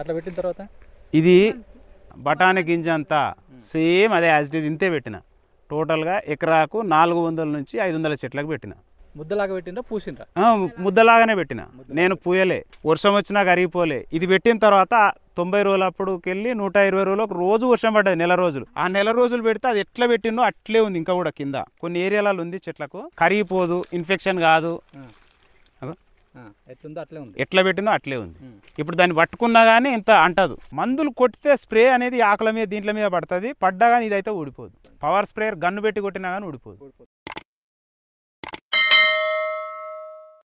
అట్లా పెట్టిన తర్వాత ఇది బఠానీ గింజ అంతా సేమ్ అదే యాజ్ డీజ్ ఇంతే పెట్టిన టోటల్గా ఎకరాకు నాలుగు వందల నుంచి ఐదు వందల చెట్లకు పెట్టిన ముద్దలాగా పెట్టినా పూసిండ్రా ముద్దలాగానే పెట్టిన నేను పూయలే వర్షం వచ్చినా కరిగిపోలే ఇది పెట్టిన తర్వాత తొంభై రోజులు అప్పుడుకి వెళ్ళి నూట ఇరవై రోజులకు రోజు వర్షం పడ్డది నెల రోజులు ఆ నెల రోజులు పెడితే అది ఎట్లా పెట్టిందో అట్లే ఉంది ఇంకా కూడా కింద కొన్ని ఏరియాలలో ఉంది చెట్లకు కరిగిపోదు ఇన్ఫెక్షన్ కాదు ఎట్లా పెట్టినో అట్లే ఉంది ఇప్పుడు దాన్ని పట్టుకున్నా కానీ ఇంత అంటదు మందులు కొట్టితే స్ప్రే అనేది ఆకుల మీద దీంట్ల మీద పడుతుంది పడ్డా కానీ ఇదైతే ఊడిపోదు పవర్ స్ప్రేయర్ గన్ను పెట్టి కొట్టినా కానీ ఊడిపోదు